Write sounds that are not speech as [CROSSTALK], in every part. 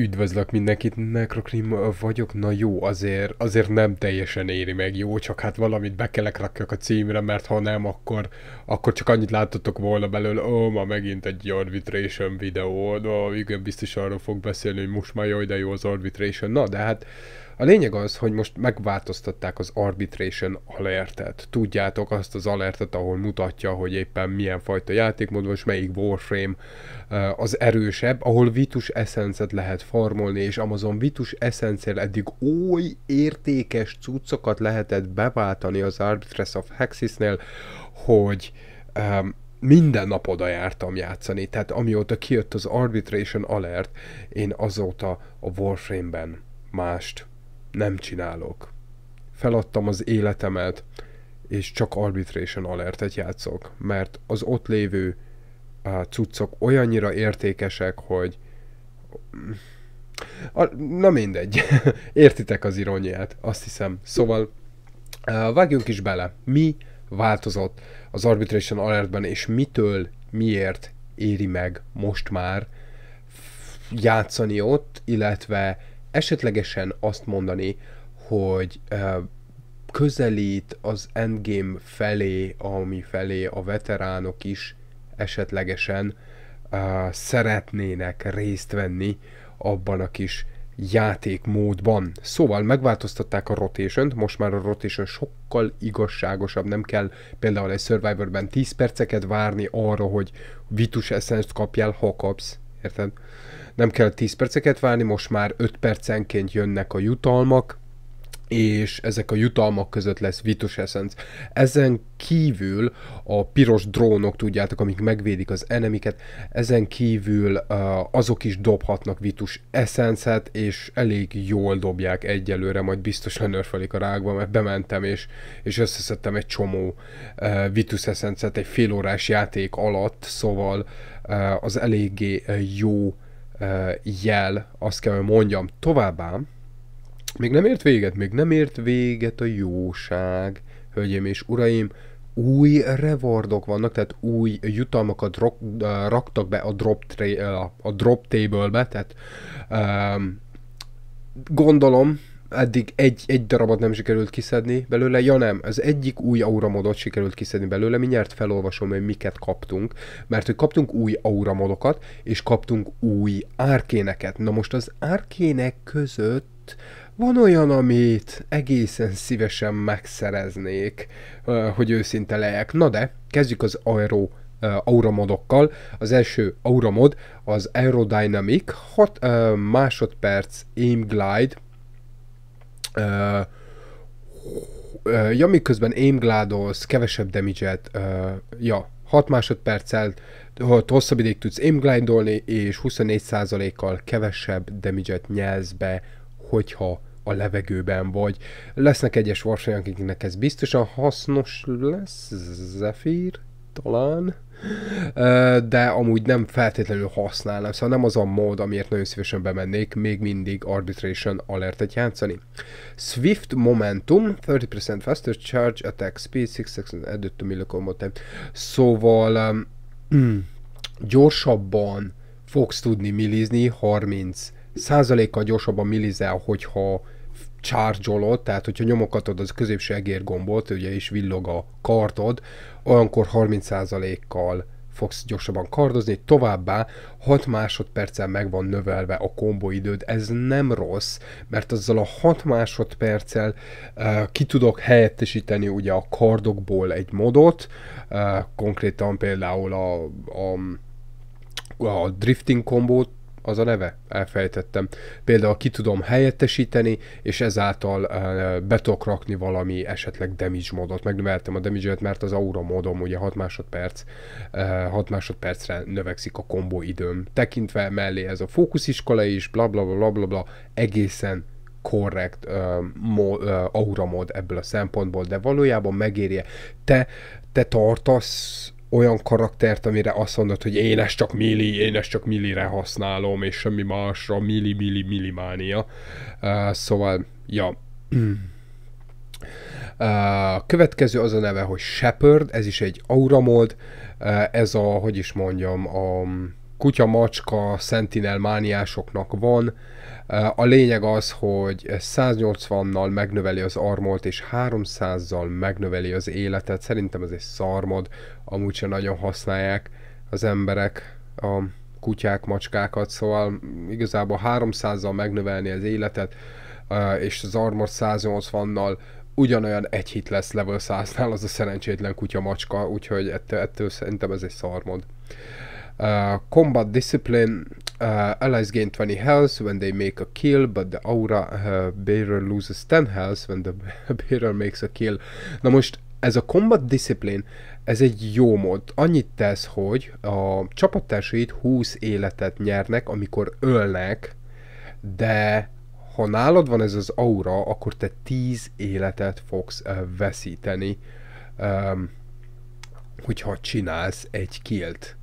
Üdvözlök mindenkit, Necrokrim vagyok, na jó, azért, azért nem teljesen éri meg, jó, csak hát valamit be kellek rakjak a címre, mert ha nem, akkor, akkor csak annyit láttatok volna belőle, ó, ma megint egy Arbitration videó, na igen, biztos arról fog beszélni, hogy most már jó, de jó az Arbitration, na de hát a lényeg az, hogy most megváltoztatták az arbitration alertet. Tudjátok azt az alertet, ahol mutatja, hogy éppen milyen fajta játékmód, és melyik Warframe eh, az erősebb, ahol Vitus essencet lehet farmolni, és Amazon Vitus essencel eddig oly értékes cuccokat lehetett beváltani az Arbitress of Hexisnél, hogy um, minden nap oda jártam játszani, tehát amióta kijött az Arbitration Alert, én azóta a Warframe-ben mást nem csinálok. Feladtam az életemet, és csak arbitration alertet játszok, mert az ott lévő a cuccok olyannyira értékesek, hogy a, na mindegy, [LAUGHS] értitek az ironiát, azt hiszem. Szóval vágjunk is bele, mi változott az arbitration alertben, és mitől, miért éri meg most már játszani ott, illetve esetlegesen azt mondani, hogy közelít az endgame felé, ami felé a veteránok is esetlegesen szeretnének részt venni abban a kis játékmódban. Szóval megváltoztatták a rotation most már a rotation sokkal igazságosabb, nem kell például egy Survivorben 10 perceket várni arra, hogy Vitus Essence-t kapjál, ha kapsz, Érted? Nem kell 10 perceket várni, most már 5 percenként jönnek a jutalmak, és ezek a jutalmak között lesz Vitus Essence. Ezen kívül a piros drónok, tudjátok, amik megvédik az enemiket, ezen kívül azok is dobhatnak Vitus essence és elég jól dobják egyelőre, majd biztosan nörfelik a rákba, mert bementem, és, és összeszedtem egy csomó Vitus essence egy félórás játék alatt, szóval az eléggé jó jel, azt kell, hogy mondjam. Továbbá, még nem ért véget, még nem ért véget a jóság, hölgyeim és uraim, új rewardok vannak, tehát új jutalmakat uh, raktak be a drop, tra- a drop table-be, tehát um, gondolom, eddig egy, egy darabot nem sikerült kiszedni belőle, ja nem, az egyik új auramodot sikerült kiszedni belőle, mindjárt felolvasom, hogy miket kaptunk, mert hogy kaptunk új auramodokat, és kaptunk új árkéneket. Na most az árkének között van olyan, amit egészen szívesen megszereznék, hogy őszinte lejek. Na de, kezdjük az aero auramodokkal. Az első auramod az Aerodynamic 6 másodperc aim glide Uh, ja, miközben gládolsz, kevesebb damage uh, ja, 6 másodperccel hosszabb ideig tudsz aimglindolni, és 24%-kal kevesebb damage-et nyelsz be, hogyha a levegőben vagy. Lesznek egyes versenyek, akiknek ez biztosan hasznos lesz, Zephyr, talán, de amúgy nem feltétlenül használnám, szóval nem az a mód, amiért nagyon szívesen bemennék, még mindig Arbitration Alertet játszani. Swift Momentum, 30% faster charge, attack speed, 6 added to Szóval um, [CLEARS THROAT] gyorsabban fogsz tudni millizni, 30 százalékkal gyorsabban millizel, hogyha charge tehát hogyha nyomokatod az középső egér gombot, ugye is villog a kartod, olyankor 30%-kal fogsz gyorsabban kardozni, továbbá 6 másodperccel meg van növelve a kombóidőd, ez nem rossz, mert azzal a 6 másodperccel uh, ki tudok helyettesíteni ugye a kardokból egy modot, uh, konkrétan például a, a, a drifting kombót az a neve? Elfejtettem. Például ki tudom helyettesíteni, és ezáltal uh, eh, betok rakni valami esetleg damage módot. Megnöveltem a damage mert az aura módom ugye 6 másodperc, uh, eh, 6 másodpercre növekszik a kombó időm. Tekintve mellé ez a fókusziskola is, bla bla bla bla bla, egészen korrekt uh, eh, mo, ebből a szempontból, de valójában megérje. Te, te tartasz olyan karaktert, amire azt mondod, hogy én ezt csak milli, én ezt csak millire használom, és semmi másra, milli, milli, milli mánia. Uh, szóval, ja. Uh, következő az a neve, hogy Shepard, ez is egy auramold, uh, ez a, hogy is mondjam, a, kutya-macska sentinel mániásoknak van. A lényeg az, hogy 180-nal megnöveli az armolt, és 300-zal megnöveli az életet. Szerintem ez egy szarmod, amúgy sem nagyon használják az emberek a kutyák, macskákat, szóval igazából 300-zal megnövelni az életet, és az armor 180-nal ugyanolyan egy hit lesz level 100-nál az a szerencsétlen kutya macska, úgyhogy ettől, ettől szerintem ez egy szarmod. Uh, combat discipline uh, allies gain 20 health when they make a kill, but the aura uh, bearer loses 10 health when the [LAUGHS] bearer makes a kill. Na most ez a combat discipline, ez egy jó mód. Annyit tesz, hogy a csapattársaid 20 életet nyernek, amikor ölnek, de ha nálad van ez az aura, akkor te 10 életet fogsz uh, veszíteni, um, hogyha csinálsz egy kilt.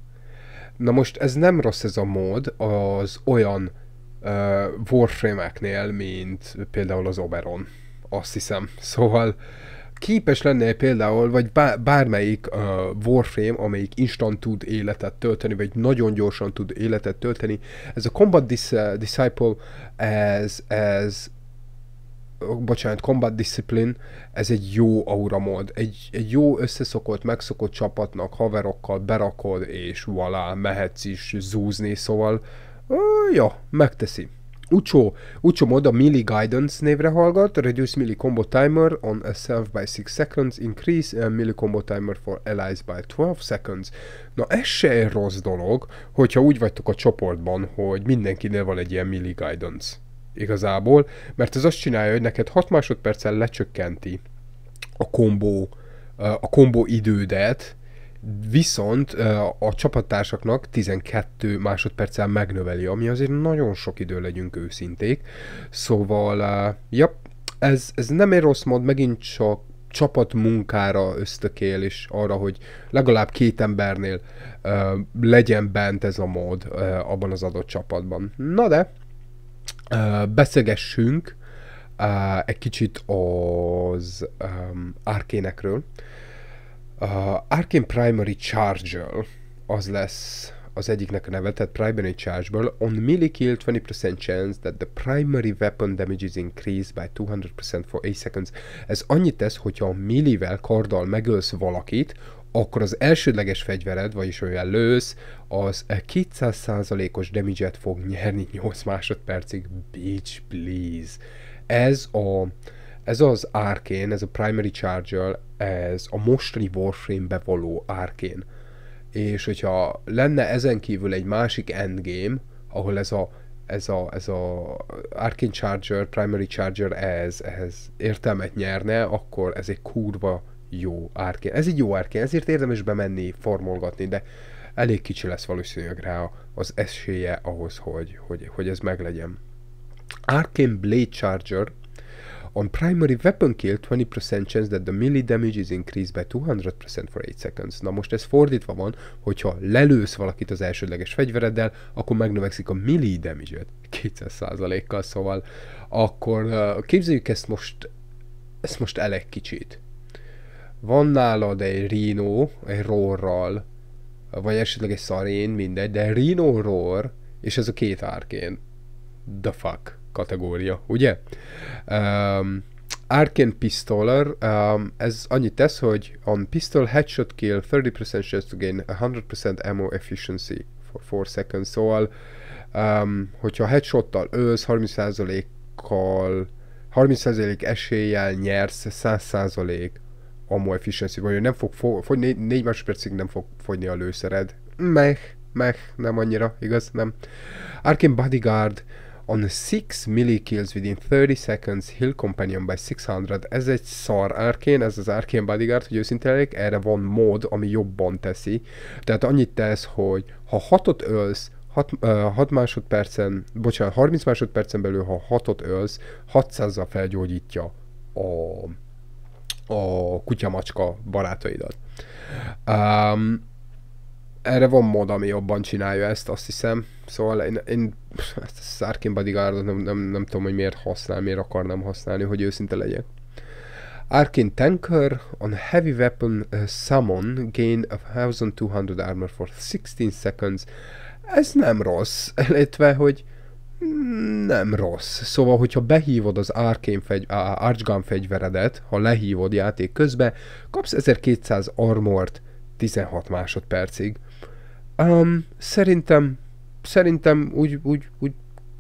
Na most ez nem rossz ez a mód az olyan uh, Warframe-eknél, mint például az Oberon, azt hiszem. Szóval képes lennél például, vagy bár, bármelyik uh, Warframe, amelyik instant tud életet tölteni, vagy nagyon gyorsan tud életet tölteni, ez a Combat Dis- Disciple, ez, ez bocsánat, Combat Discipline, ez egy jó auramod, egy, egy jó összeszokott, megszokott csapatnak, haverokkal berakod, és voilà, mehetsz is zúzni, szóval, uh, ja, megteszi. Ucsó, ucsó mod a Melee Guidance névre hallgat, Reduce Melee Combo Timer on a self by 6 seconds, Increase a uh, Melee Combo Timer for allies by 12 seconds. Na ez se egy rossz dolog, hogyha úgy vagytok a csoportban, hogy mindenkinél van egy ilyen Melee Guidance igazából, mert ez azt csinálja, hogy neked 6 másodperccel lecsökkenti a kombó, eh, a kombó idődet, viszont eh, a csapattársaknak 12 másodperccel megnöveli, ami azért nagyon sok idő legyünk őszinték. Szóval, eh, ja, ez, ez nem egy rossz mod, megint csak csapatmunkára ösztökél, és arra, hogy legalább két embernél uh, legyen bent ez a mód uh, abban az adott csapatban. Na de, beszélgessünk egy kicsit az um, Arkénekről. Uh, Arkén Primary charge az lesz az egyiknek a neve, tehát Primary Charge-ből, on melee kill 20% chance that the primary weapon damage is increased by 200% for 8 seconds. Ez annyit tesz, hogyha a millivel karddal megölsz valakit, akkor az elsődleges fegyvered, vagyis olyan lősz, az 200%-os damage-et fog nyerni 8 másodpercig. Bitch, please. Ez a ez az Arkane, ez a Primary Charger, ez a mostani Warframe-be való Arkane. És hogyha lenne ezen kívül egy másik endgame, ahol ez a ez a, ez a Arkane Charger, Primary Charger ez, ez értelmet nyerne, akkor ez egy kurva jó árké. Ez egy jó árké, ezért érdemes bemenni, formolgatni, de elég kicsi lesz valószínűleg rá az esélye ahhoz, hogy, hogy, hogy ez meglegyen. Arcane Blade Charger On primary weapon kill, 20% chance that the melee damage is increased by 200% for 8 seconds. Na most ez fordítva van, hogyha lelősz valakit az elsődleges fegyvereddel, akkor megnövekszik a melee damage-et 200%-kal, szóval akkor uh, képzeljük ezt most, ezt most elég kicsit van nálad egy Rino, egy Rorral, vagy esetleg egy szarén, mindegy, de Rino Ror és ez a két árkén. The fuck kategória, ugye? Um, Arcane Pistoler, um, ez annyit tesz, hogy on pistol headshot kill 30% chance to gain 100% ammo efficiency for 4 seconds, szóval um, hogyha headshottal ősz 30%-kal 30% eséllyel nyersz 100% ammo efficiency vagy nem fog fo- fogyni, négy másodpercig nem fog fogyni a lőszered. Meh, meh, nem annyira, igaz? Nem. Arkin Bodyguard on 6 milli kills within 30 seconds, Hill companion by 600. Ez egy szar Arkane, ez az Arkane Bodyguard, hogy őszinte elég, erre van mód, ami jobban teszi. Tehát annyit tesz, hogy ha hatot ölsz, 6, uh, 6 másodpercen, bocsánat, 30 másodpercen belül, ha 6-ot ölsz, 600-zal felgyógyítja a a kutyamacska barátaidat. Um, erre van mód, ami jobban csinálja ezt, azt hiszem. Szóval én, én ezt a Sarkin bodyguardot nem, nem, nem tudom, hogy miért használ, miért akarnám használni, hogy őszinte legyek. Arkin Tanker on Heavy Weapon uh, Summon gain 1200 armor for 16 seconds. Ez nem rossz, [LAUGHS] illetve, hogy nem rossz. Szóval, hogyha behívod az fegy, Archgun fegyveredet, ha lehívod játék közben, kapsz 1200 armort 16 másodpercig. Um, szerintem, szerintem úgy, úgy, úgy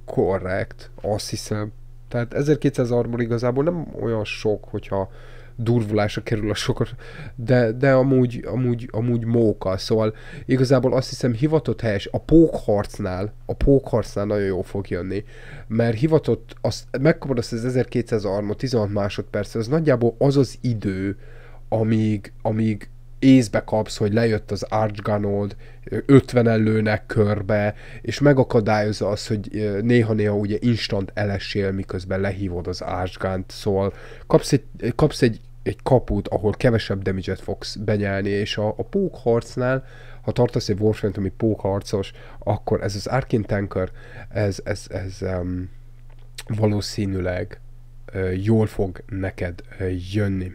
korrekt, azt hiszem. Tehát 1200 armor igazából nem olyan sok, hogyha durvulása kerül a sokat, de, de amúgy, amúgy, amúgy móka, szóval igazából azt hiszem hivatott helyes, a pókharcnál, a pókharcnál nagyon jó fog jönni, mert hivatott, azt, megkapod azt az 1200 armot 16 másodperc, az nagyjából az az idő, amíg, amíg észbe kapsz, hogy lejött az Archganold, 50 ellőnek körbe, és megakadályozza az, hogy néha-néha ugye instant elesél, miközben lehívod az Archgant, szóval kapsz egy, kapsz egy, egy kaput, ahol kevesebb damage fogsz benyelni, és a, a pókharcnál, ha tartasz egy warframe ami pókharcos, akkor ez az Arkin Tanker, ez, ez, ez um, valószínűleg uh, jól fog neked uh, jönni.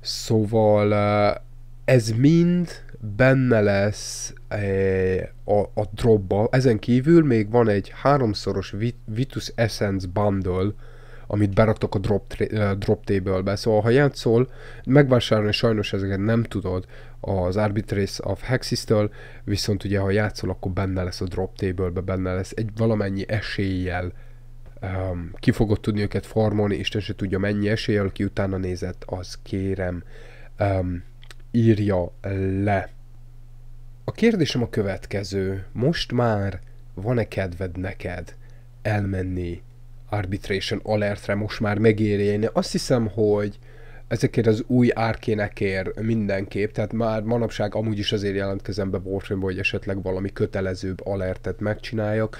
Szóval uh, ez mind benne lesz eh, a, a dropba. Ezen kívül még van egy háromszoros Vitus Essence bundle, amit beraktak a drop, eh, drop table-be. Szóval, ha játszol, megvásárolni sajnos ezeket nem tudod az Arbitrace of Hexis-től, viszont ugye, ha játszol, akkor benne lesz a drop table-be, benne lesz egy valamennyi eséllyel um, ki fogod tudni őket farmolni, Isten se tudja mennyi eséllyel, ki utána nézett, az kérem um, írja le. A kérdésem a következő. Most már van-e kedved neked elmenni arbitration alertre, most már megéri? Én azt hiszem, hogy ezekért az új árkénekért mindenképp, tehát már manapság amúgy is azért jelentkezem be warframe hogy esetleg valami kötelezőbb alertet megcsináljak.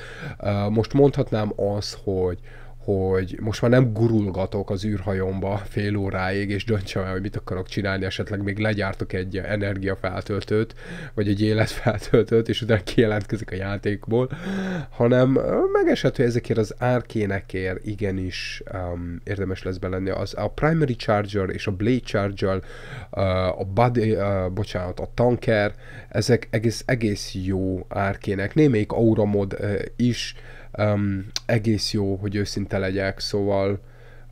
Most mondhatnám az, hogy hogy most már nem gurulgatok az űrhajomba fél óráig, és döntsem el, hogy mit akarok csinálni, esetleg még legyártok egy energiafeltöltőt, vagy egy életfeltöltőt, és utána kijelentkezik a játékból, hanem megesett, hogy ezekért az árkénekért igenis um, érdemes lesz belenni. Az, a Primary Charger és a Blade Charger, uh, a Body, uh, bocsánat, a Tanker, ezek egész, egész jó árkének. Némelyik Auramod uh, is, um, egész jó, hogy őszinte legyek, szóval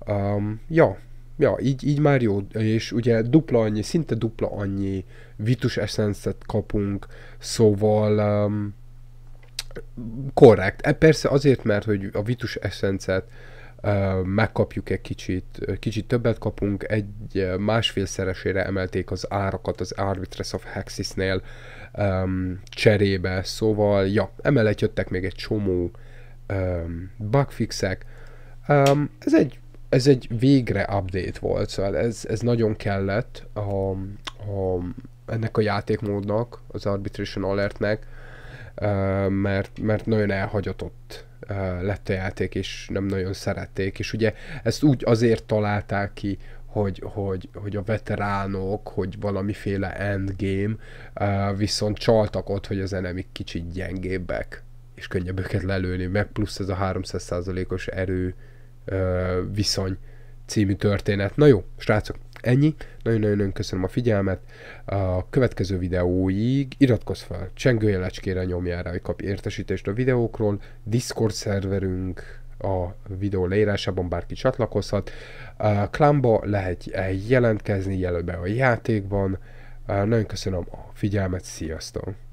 um, ja, ja, így, így már jó, és ugye dupla annyi, szinte dupla annyi vitus essenszet kapunk, szóval um, korrekt. E, persze azért, mert hogy a vitus essencet uh, megkapjuk egy kicsit, kicsit többet kapunk, egy másfélszeresére emelték az árakat az Arbitress of Hexisnél um, cserébe, szóval ja, emellett jöttek még egy csomó uh, um, bugfixek. Um, ez egy ez egy végre update volt, szóval ez, ez nagyon kellett a, a, ennek a játékmódnak, az Arbitration Alertnek, mert, mert nagyon elhagyatott lett a játék, és nem nagyon szerették, és ugye ezt úgy azért találták ki, hogy, hogy, hogy a veteránok, hogy valamiféle endgame, viszont csaltak ott, hogy az enemik kicsit gyengébbek és könnyebb őket lelőni, meg plusz ez a 300%-os erő ö, viszony című történet. Na jó, srácok, ennyi. Nagyon-nagyon köszönöm a figyelmet. A következő videóig iratkozz fel, csengője nyomjál rá, hogy kapj értesítést a videókról. Discord szerverünk a videó leírásában bárki csatlakozhat. Klámba Klamba lehet jelentkezni, jelöl a játékban. Nagyon köszönöm a figyelmet, sziasztok!